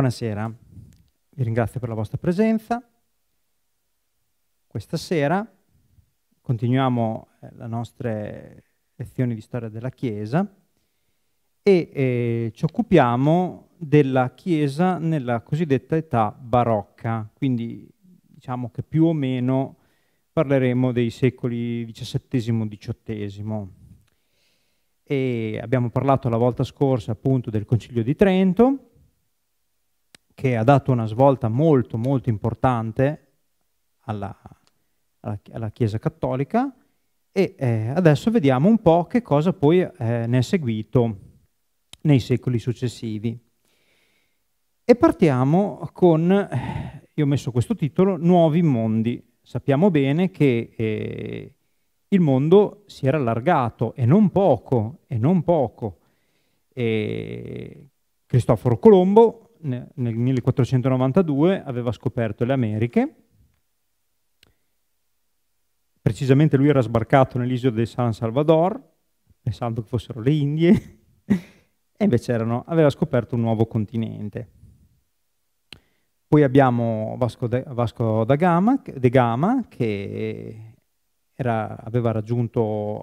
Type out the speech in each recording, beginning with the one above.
buonasera, vi ringrazio per la vostra presenza. Questa sera continuiamo eh, le nostre lezioni di storia della Chiesa e eh, ci occupiamo della Chiesa nella cosiddetta età barocca, quindi diciamo che più o meno parleremo dei secoli XVII-XVIII. E abbiamo parlato la volta scorsa appunto del Concilio di Trento, che ha dato una svolta molto molto importante alla, alla, alla Chiesa Cattolica e eh, adesso vediamo un po' che cosa poi eh, ne è seguito nei secoli successivi. E partiamo con, eh, io ho messo questo titolo, Nuovi mondi. Sappiamo bene che eh, il mondo si era allargato e non poco, e non poco. E Cristoforo Colombo nel 1492 aveva scoperto le Americhe, precisamente lui era sbarcato nell'isola di San Salvador, pensando che fossero le Indie, e invece erano, aveva scoperto un nuovo continente. Poi abbiamo Vasco, de, Vasco da Gama, de Gama che era, aveva raggiunto,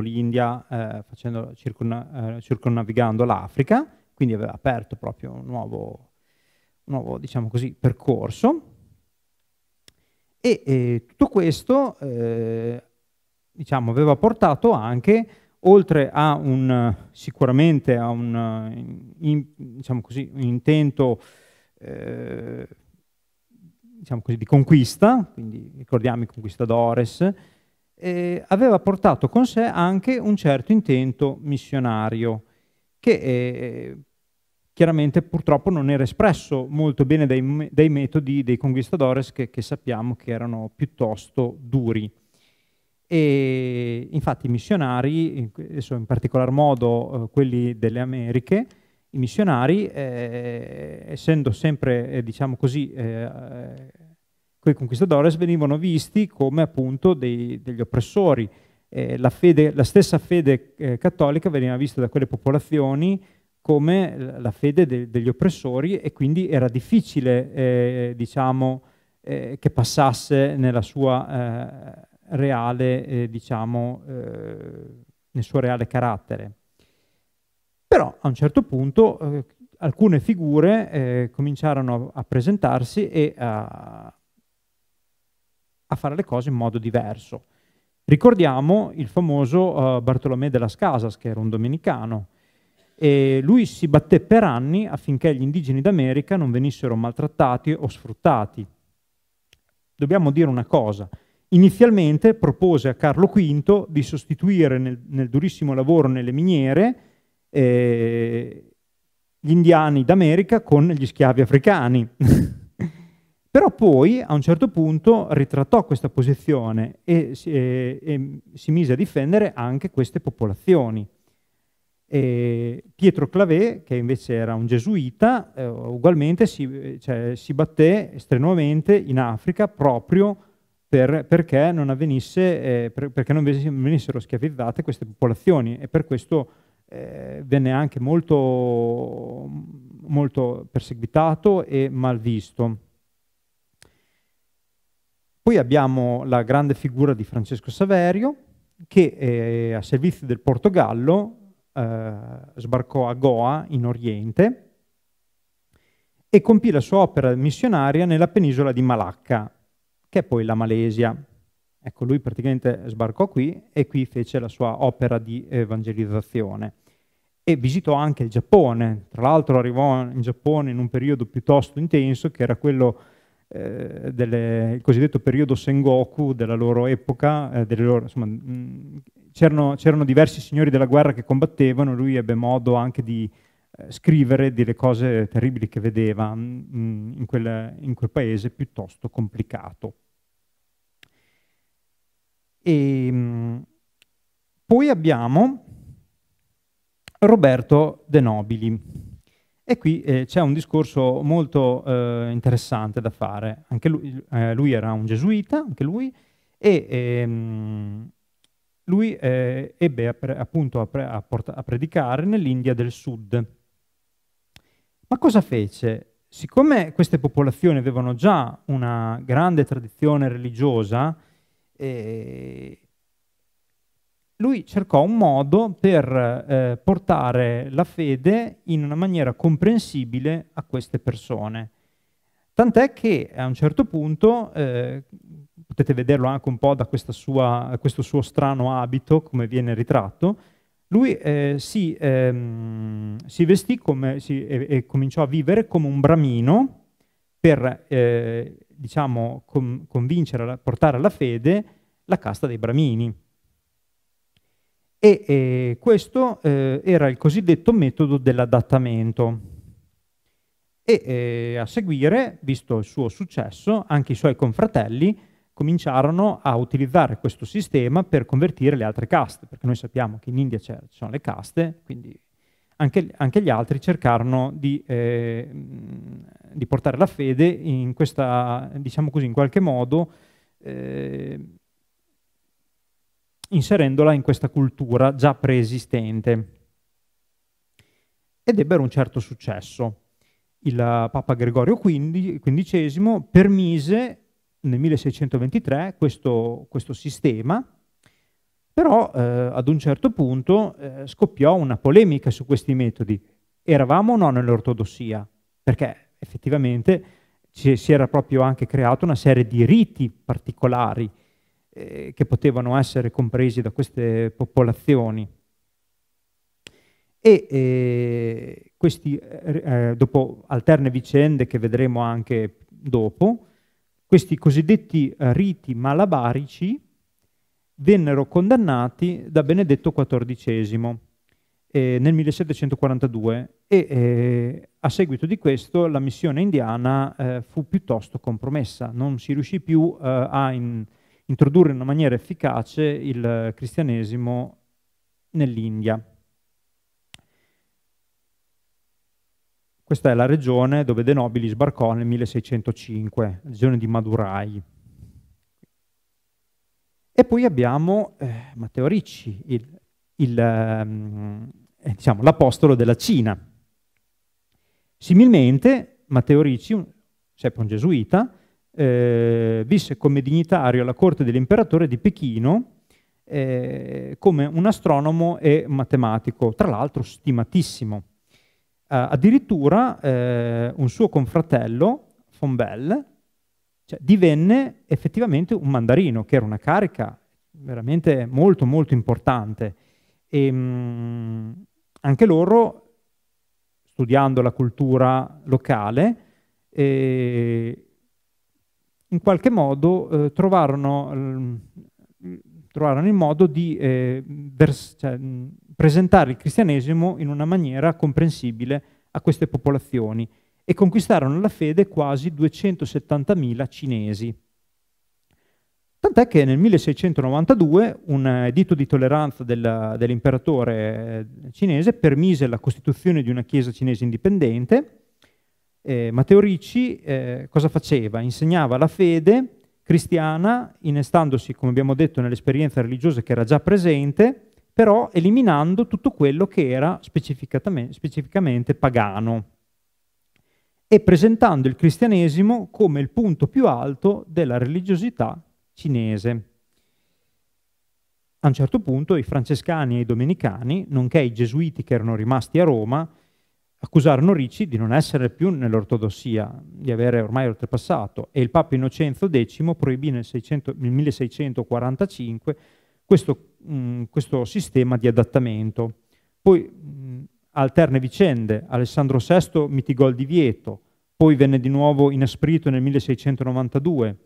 l'India eh, circonna, eh, circonnavigando l'Africa, quindi aveva aperto proprio un nuovo, nuovo diciamo così, percorso. E eh, tutto questo eh, diciamo, aveva portato anche, oltre a un, sicuramente a un, in, diciamo così, un intento eh, diciamo così, di conquista, quindi ricordiamo i conquistadores, eh, aveva portato con sé anche un certo intento missionario che eh, chiaramente purtroppo non era espresso molto bene dai, dai metodi dei conquistadores che, che, sappiamo che erano piuttosto duri. E infatti i missionari, in particolar modo eh, quelli delle Americhe, i missionari, eh, essendo sempre, eh, diciamo così, eh, eh, quei conquistadores venivano visti come appunto dei, degli oppressori. Eh, la, fede, la, stessa fede cattolica veniva vista da quelle popolazioni come la fede de degli oppressori e quindi era difficile eh, diciamo, eh, che passasse nella sua, eh, reale, eh, diciamo, eh, nel suo reale carattere. Però a un certo punto eh, alcune figure cominciarono a, a, presentarsi e a, a, fare le cose in modo diverso. Ricordiamo il famoso Bartolomé de las Casas, che era un dominicano, e lui si batté per anni affinché gli indigeni d'America non venissero maltrattati o sfruttati. Dobbiamo dire una cosa, inizialmente propose a Carlo V di sostituire nel, nel durissimo lavoro nelle miniere eh, gli indiani d'America con gli schiavi africani. Però poi a un certo punto ritrattò questa posizione e, e, eh, e si mise a difendere anche queste popolazioni. E Pietro Clavé, che invece era un gesuita, eh, ugualmente si, cioè, si, batté strenuamente in Africa proprio per, perché, non avvenisse, eh, per, perché non venissero schiavizzate queste popolazioni e per questo eh, venne anche molto, molto perseguitato e malvisto. Poi abbiamo la grande figura di Francesco Saverio che eh, a servizio del Portogallo eh, sbarcò a Goa, in Oriente, e compì la sua opera missionaria nella penisola di Malacca, che è poi la Malesia. Ecco, lui praticamente sbarcò qui e qui fece la sua opera di evangelizzazione. E visitò anche il Giappone, tra l'altro arrivò in Giappone in un periodo piuttosto intenso, che era quello eh, delle, cosiddetto periodo Sengoku della loro epoca, eh, loro, insomma, mh, c'erano, diversi signori della guerra che combattevano, lui ebbe modo anche di eh, scrivere delle cose terribili che vedeva mh, mm, mm, in, quel, in, quel, paese piuttosto complicato. E, ehm, mh, poi abbiamo Roberto De Nobili. E qui eh, c'è un discorso molto eh, interessante da fare. Anche lui, eh, lui, era un gesuita, anche lui, e ehm, lui eh, ebbe a pre, appunto a, pre, a, a predicare nell'India del Sud. Ma cosa fece? Siccome queste popolazioni avevano già una grande tradizione religiosa, eh, lui cercò un modo per eh, portare la fede in una maniera comprensibile a queste persone. Tant'è che a un certo punto eh, potete vederlo anche un po' da sua, questo suo strano abito, come viene ritratto, lui eh, si, ehm, si, vestì come, si, e, e, cominciò a vivere come un bramino per eh, diciamo, com, convincere, portare alla fede la casta dei bramini. E eh, questo era il cosiddetto metodo dell'adattamento. E eh, a seguire, visto il suo successo, anche i suoi confratelli cominciarono a utilizzare questo sistema per convertire le altre caste, perché noi sappiamo che in India ci sono le caste, quindi anche, anche gli altri cercarono di, eh, di, portare la fede in questa, diciamo così, in qualche modo, eh, inserendola in questa cultura già preesistente. Ed ebbero un certo successo. Il Papa Gregorio XV permise nel 1623 questo, questo sistema, però eh, ad un certo punto eh, scoppiò una polemica su questi metodi. Eravamo o no nell'ortodossia? Perché effettivamente ci, si era proprio anche creata una serie di riti particolari eh, che potevano essere compresi da queste popolazioni. E eh, questi, eh, eh, dopo alterne vicende che vedremo anche dopo, questi cosiddetti eh, riti malabarici vennero condannati da Benedetto XIV eh, nel 1742 e eh, a seguito di questo la missione indiana eh, fu piuttosto compromessa, non si riuscì più eh, a in, introdurre in una maniera efficace il eh, cristianesimo nell'India. Questa è la regione dove De Nobili sbarcò nel 1605, la regione di Madurai. E poi abbiamo eh, Matteo Ricci, il, il, ehm, eh, diciamo, l'apostolo della Cina. Similmente Matteo Ricci, un, sempre un gesuita, eh, visse come dignitario alla corte dell'imperatore di Pechino eh, come un astronomo e matematico, tra l'altro stimatissimo. Eh, addirittura eh, un suo confratello, von Bell, cioè, divenne effettivamente un mandarino, che era una carica veramente molto molto importante. E, mh, mm, anche loro, studiando la cultura locale, eh, in qualche modo eh, trovarono, mm, trovarono, il modo di eh, vers- cioè, mh, mm, presentare il cristianesimo in una maniera comprensibile a queste popolazioni e conquistarono la fede quasi 270.000 cinesi. Tant'è che nel 1692 un editto di tolleranza dell'imperatore eh, cinese permise la costituzione di una chiesa cinese indipendente. Eh, Matteo Ricci eh, cosa faceva? Insegnava la fede cristiana, innestandosi, come abbiamo detto, nell'esperienza religiosa che era già presente, però eliminando tutto quello che era specificamente, specificamente pagano e presentando il cristianesimo come il punto più alto della religiosità cinese. A un certo punto i francescani e i domenicani, nonché i gesuiti che erano rimasti a Roma, accusarono Ricci di non essere più nell'ortodossia, di avere ormai oltrepassato, e il Papa Innocenzo X proibì nel, 600, nel 1645 questo, mh, mm, questo sistema di adattamento. Poi mh, mm, alterne vicende, Alessandro VI mitigò il divieto, poi venne di nuovo inasprito nel 1692,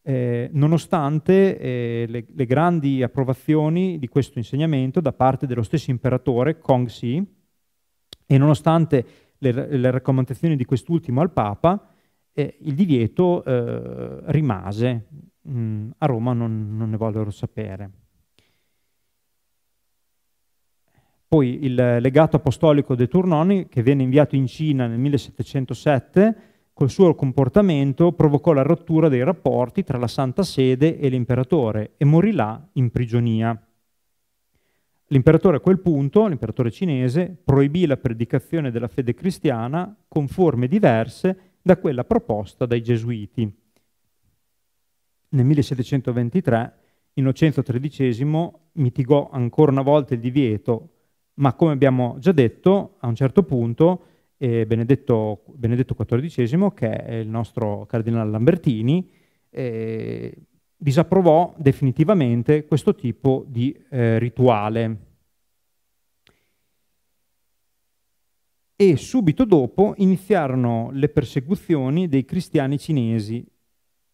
eh, nonostante eh, le, le, grandi approvazioni di questo insegnamento da parte dello stesso imperatore Kongxi e nonostante le, le raccomandazioni di quest'ultimo al Papa, eh, il divieto eh, rimase, mm, a Roma non, non ne vollero sapere. Poi il legato apostolico De Turnoni, che viene inviato in Cina nel 1707, col suo comportamento provocò la rottura dei rapporti tra la Santa Sede e l'imperatore e morì là in prigionia. L'imperatore a quel punto, l'imperatore cinese, proibì la predicazione della fede cristiana con forme diverse da quella proposta dai gesuiti. Nel 1723 Innocenzo XIII mitigò ancora una volta il divieto ma come abbiamo già detto, a un certo punto eh, Benedetto, Benedetto, XIV, che è il nostro cardinale Lambertini, eh, disapprovò definitivamente questo tipo di eh, rituale. E subito dopo iniziarono le persecuzioni dei cristiani cinesi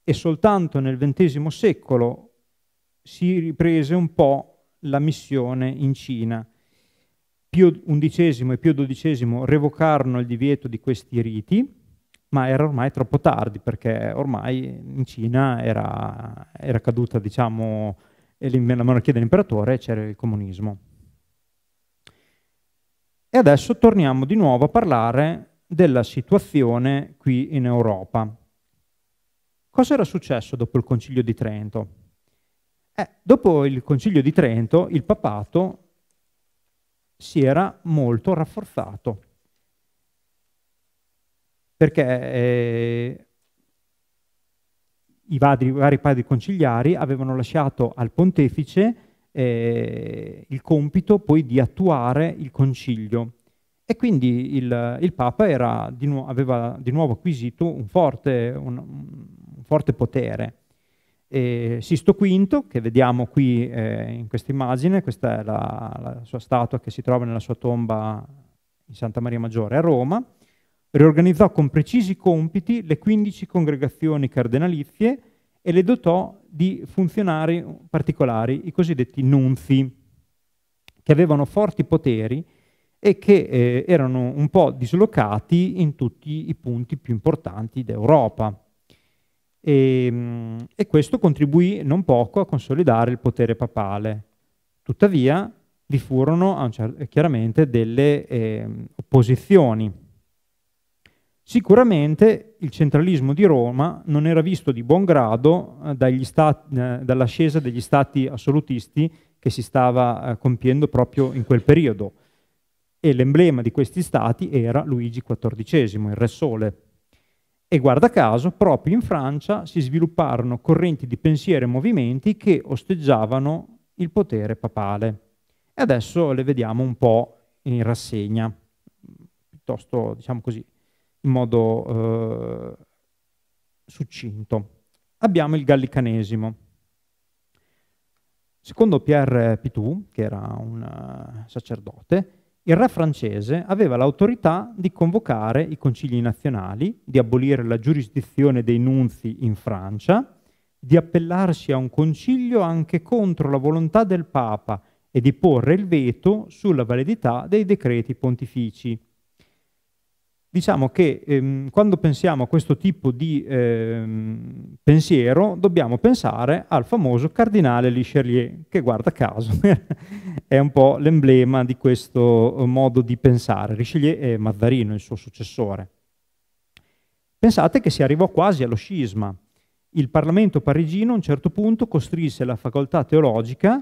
e soltanto nel XX secolo si riprese un po' la missione in Cina Pio XI e Pio XII revocarono il divieto di questi riti, ma era ormai troppo tardi perché ormai in Cina era, era caduta diciamo, la monarchia dell'imperatore e c'era il comunismo. E adesso torniamo di nuovo a parlare della situazione qui in Europa. Cosa era successo dopo il Concilio di Trento? Eh, dopo il Concilio di Trento il papato si era molto rafforzato. Perché eh, i, vari, i vari padri conciliari avevano lasciato al pontefice eh, il compito poi di attuare il concilio. E quindi il, il Papa di aveva di nuovo acquisito un forte, un, un forte potere. E Sisto V, che vediamo qui eh, in questa immagine, questa è la, la, sua statua che si trova nella sua tomba in Santa Maria Maggiore a Roma, riorganizzò con precisi compiti le 15 congregazioni cardenalizie e le dotò di funzionari particolari, i cosiddetti nunzi, che avevano forti poteri e che eh, erano un po' dislocati in tutti i punti più importanti d'Europa e, ehm, e questo contribuì non poco a consolidare il potere papale. Tuttavia vi furono chiaramente delle eh, opposizioni. Sicuramente il centralismo di Roma non era visto di buon grado eh, stati, eh, dall'ascesa degli stati assolutisti che si stava eh, compiendo proprio in quel periodo e l'emblema di questi stati era Luigi XIV, il Re Sole. E guarda caso, proprio in Francia si svilupparono correnti di pensiero e movimenti che osteggiavano il potere papale. E adesso le vediamo un po' in rassegna, piuttosto, diciamo così, in modo eh, succinto. Abbiamo il gallicanesimo. Secondo Pierre Pitou, che era un uh, sacerdote, il re francese aveva l'autorità di convocare i concili nazionali, di abolire la giurisdizione dei nunzi in Francia, di appellarsi a un concilio anche contro la volontà del Papa e di porre il veto sulla validità dei decreti pontifici diciamo che ehm, quando pensiamo a questo tipo di ehm, pensiero dobbiamo pensare al famoso cardinale Richelieu, che guarda caso è un po' l'emblema di questo eh, modo di pensare. Richelieu è Mazzarino, il suo successore. Pensate che si arrivò quasi allo scisma. Il Parlamento parigino a un certo punto costrinse la facoltà teologica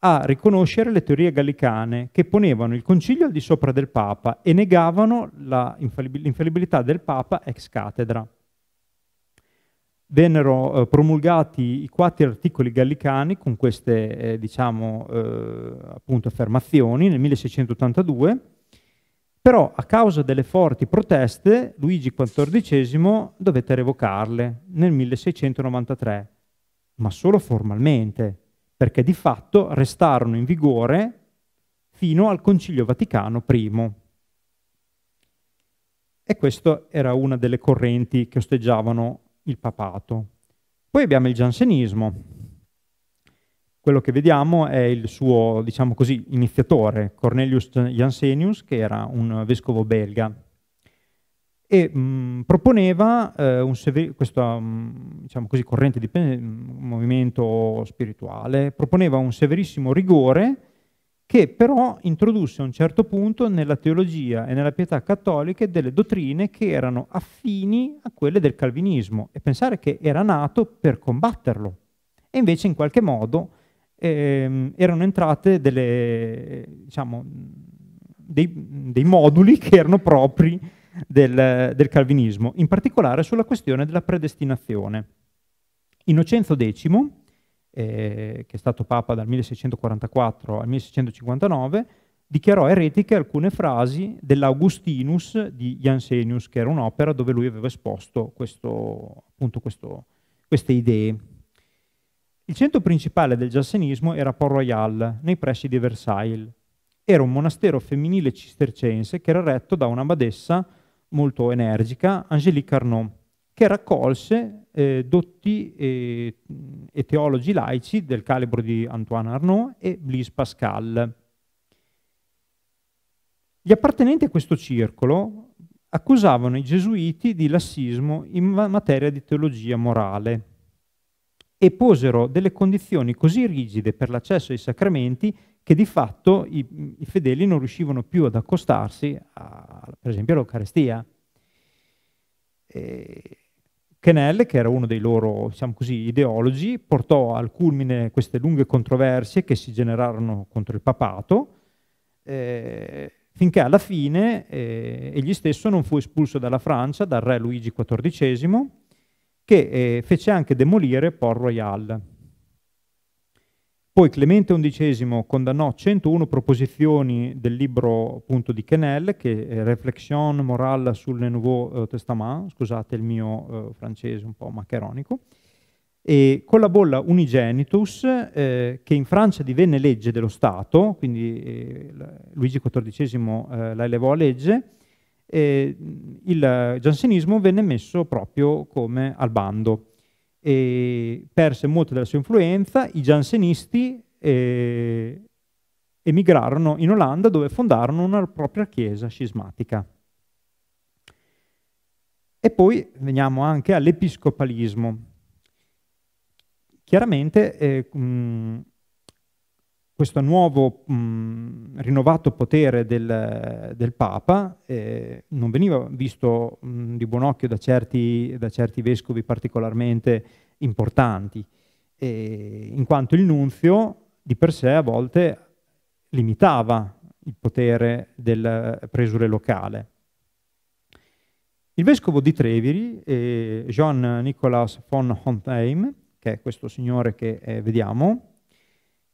a riconoscere le teorie gallicane che ponevano il concilio al di sopra del Papa e negavano l'infallibilità del Papa ex cathedra. Vennero eh, promulgati i quattro articoli gallicani con queste eh, diciamo, eh, affermazioni nel 1682, però a causa delle forti proteste Luigi XIV dovette revocarle nel 1693, ma solo formalmente, perché di fatto restarono in vigore fino al Concilio Vaticano I. E questa era una delle correnti che osteggiavano il papato. Poi abbiamo il giansenismo. Quello che vediamo è il suo, diciamo così, iniziatore, Cornelius Jansenius, che era un vescovo belga e mh, mm, proponeva eh, un severo, questa mh, mm, diciamo così, corrente di movimento spirituale, proponeva un severissimo rigore che però introdusse a un certo punto nella teologia e nella pietà cattoliche delle dottrine che erano affini a quelle del calvinismo e pensare che era nato per combatterlo. E invece in qualche modo ehm, erano entrate delle, diciamo, dei, dei moduli che erano propri del, del calvinismo, in particolare sulla questione della predestinazione. Innocenzo X, eh, che è stato Papa dal 1644 al 1659, dichiarò eretiche alcune frasi dell'Augustinus di Jansenius, che era un'opera dove lui aveva esposto questo, appunto questo, queste idee. Il centro principale del giassenismo era Port Royal, nei pressi di Versailles. Era un monastero femminile cistercense che era retto da una badessa molto energica, Angélique Carnot, che raccolse eh, dotti e, eh, e, teologi laici del calibro di Antoine Arnaud e Blis Pascal. Gli appartenenti a questo circolo accusavano i gesuiti di lassismo in materia di teologia morale e posero delle condizioni così rigide per l'accesso ai sacramenti che di fatto i, i fedeli non riuscivano più ad accostarsi, a, per esempio, all'Eucarestia. Kenel, che era uno dei loro diciamo così, ideologi, portò al culmine queste lunghe controversie che si generarono contro il papato, eh, finché alla fine eh, egli stesso non fu espulso dalla Francia dal re Luigi XIV, che eh, fece anche demolire Port Royal. Poi Clemente XI condannò 101 proposizioni del libro appunto, di Quenel, che è Reflexion morale sur le Nouveau eh, Testament, scusate il mio eh, francese un po' maccheronico, e con la bolla Unigenitus, eh, che in Francia divenne legge dello Stato, quindi eh, Luigi XIV eh, la elevò a legge, il giansenismo venne messo proprio come al bando eh, perse molto della sua influenza, i giansenisti eh, emigrarono in Olanda dove fondarono una propria chiesa scismatica. E poi veniamo anche all'episcopalismo. Chiaramente eh, mh, questo nuovo mh, rinnovato potere del, del Papa eh, non veniva visto mh, di buon occhio da certi, da certi vescovi particolarmente importanti, eh, in quanto il nunzio di per sé a volte limitava il potere del presure locale. Il vescovo di Treviri, eh, Jean Nicolas von Hontheim, che è questo signore che eh, vediamo,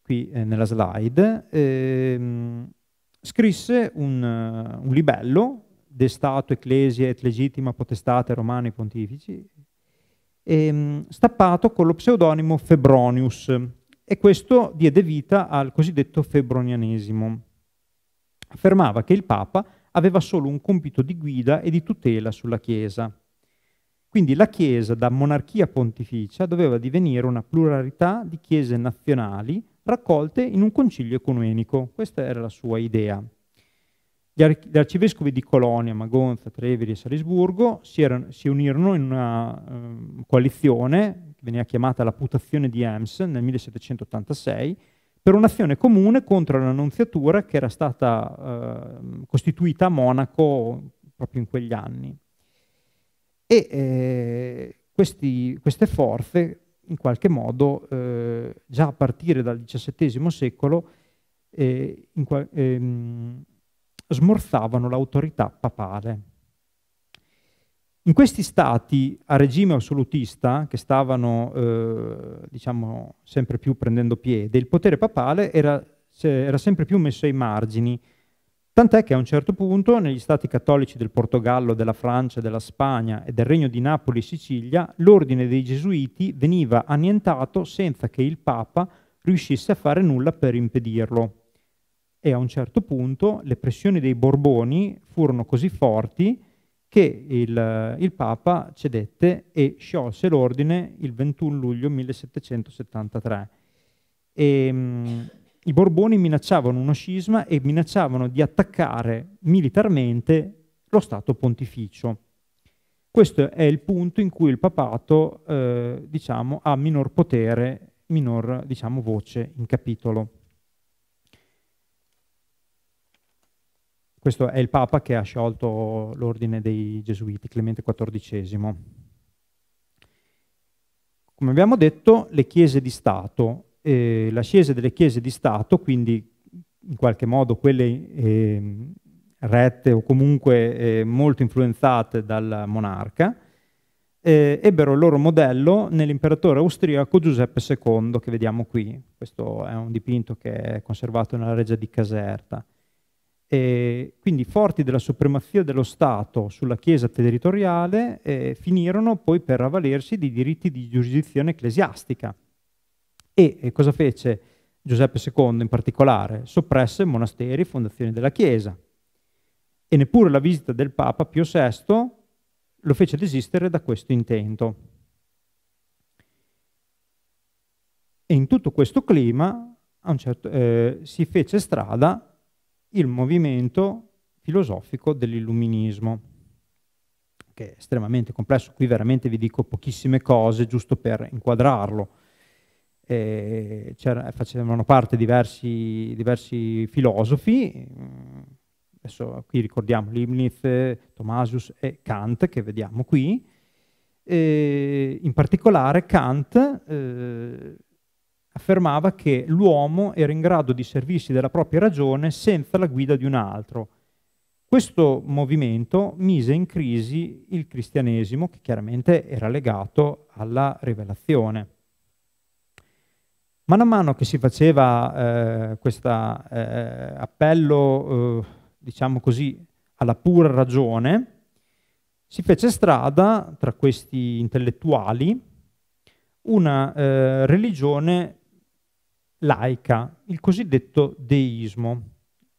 qui eh, nella slide, ehm, scrisse un, eh, un libello de Stato, Ecclesia et Legitima Potestate Romani Pontifici, ehm, stappato con lo pseudonimo Febronius, e questo diede vita al cosiddetto Febronianesimo. Affermava che il Papa aveva solo un compito di guida e di tutela sulla Chiesa. Quindi la Chiesa, da monarchia pontificia, doveva divenire una pluralità di chiese nazionali raccolte in un concilio ecumenico. Questa era la sua idea. Gli, arch- gli arcivescovi di Colonia, Magonza, Treveri e Salisburgo si, erano, si unirono in una eh, coalizione, che veniva chiamata la Putazione di Ems nel 1786, per un'azione comune contro l'annunziatura che era stata eh, costituita a Monaco proprio in quegli anni. E eh, questi, queste forze in qualche modo eh, già a partire dal XVII secolo eh, in, ehm, smorzavano l'autorità papale. In questi stati a regime assolutista, che stavano eh, diciamo, sempre più prendendo piede, il potere papale era, era sempre più messo ai margini, Tant'è che a un certo punto negli stati cattolici del Portogallo, della Francia, della Spagna e del Regno di Napoli e Sicilia l'ordine dei Gesuiti veniva annientato senza che il Papa riuscisse a fare nulla per impedirlo. E a un certo punto le pressioni dei Borboni furono così forti che il, il Papa cedette e sciolse l'ordine il 21 luglio 1773. E, ehm, i Borboni minacciavano uno scisma e minacciavano di attaccare militarmente lo Stato pontificio. Questo è il punto in cui il papato eh, diciamo, ha minor potere, minor diciamo, voce in capitolo. Questo è il papa che ha sciolto l'ordine dei gesuiti, Clemente XIV. Come abbiamo detto, le chiese di Stato eh, l'ascesa delle chiese di Stato, quindi in qualche modo quelle eh, rette o comunque eh, molto influenzate dal monarca, eh, ebbero il loro modello nell'imperatore austriaco Giuseppe II, che vediamo qui. Questo è un dipinto che è conservato nella reggia di Caserta. E quindi forti della supremazia dello Stato sulla Chiesa territoriale, eh, finirono poi per avvalersi di diritti di giurisdizione ecclesiastica, e, e cosa fece Giuseppe II in particolare? Soppresse monasteri, fondazioni della Chiesa. E neppure la visita del Papa Pio VI lo fece desistere da questo intento. E in tutto questo clima certo, eh, si fece strada il movimento filosofico dell'illuminismo, che è estremamente complesso, qui veramente vi dico pochissime cose giusto per inquadrarlo eh, facevano parte diversi, diversi filosofi, adesso qui ricordiamo Leibniz, Thomasius e Kant che vediamo qui, eh, in particolare Kant eh, affermava che l'uomo era in grado di servirsi della propria ragione senza la guida di un altro. Questo movimento mise in crisi il cristianesimo che chiaramente era legato alla rivelazione. Mano a mano che si faceva eh, questo eh, appello, eh, diciamo così, alla pura ragione, si fece strada tra questi intellettuali una eh, religione laica, il cosiddetto deismo.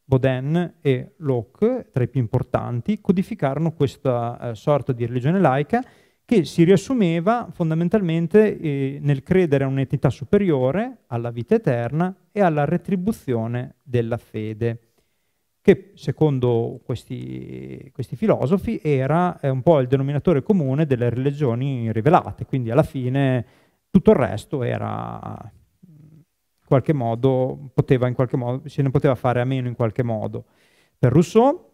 Baudin e Locke, tra i più importanti, codificarono questa eh, sorta di religione laica che si riassumeva fondamentalmente eh, nel credere a un'entità superiore, alla vita eterna e alla retribuzione della fede, che secondo questi, questi filosofi era eh, un po' il denominatore comune delle religioni rivelate, quindi alla fine tutto il resto era in qualche modo, poteva in qualche modo, se ne poteva fare a meno in qualche modo. Per Rousseau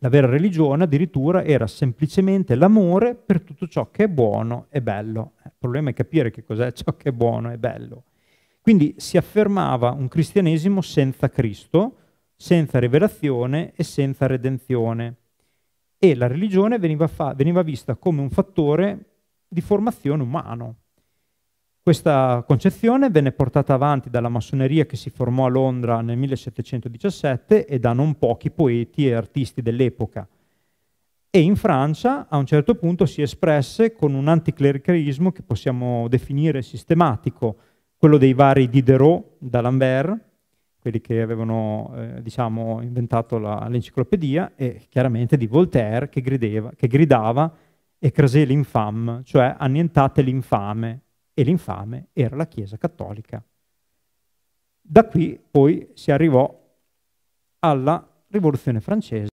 la vera religione addirittura era semplicemente l'amore per tutto ciò che è buono e bello. Il problema è capire che cos'è ciò che è buono e bello. Quindi si affermava un cristianesimo senza Cristo, senza rivelazione e senza redenzione. E la religione veniva, veniva vista come un fattore di formazione umano, questa concezione venne portata avanti dalla massoneria che si formò a Londra nel 1717 e da non pochi poeti e artisti dell'epoca. E in Francia a un certo punto si espresse con un anticlericalismo che possiamo definire sistematico, quello dei vari Diderot, d'Alembert, quelli che avevano eh, diciamo, inventato l'enciclopedia, e chiaramente di Voltaire che, grideva, che gridava «Écrasez l'infame», cioè annientate l'infame, e l'infame era la Chiesa Cattolica. Da qui poi si arrivò alla Rivoluzione francese.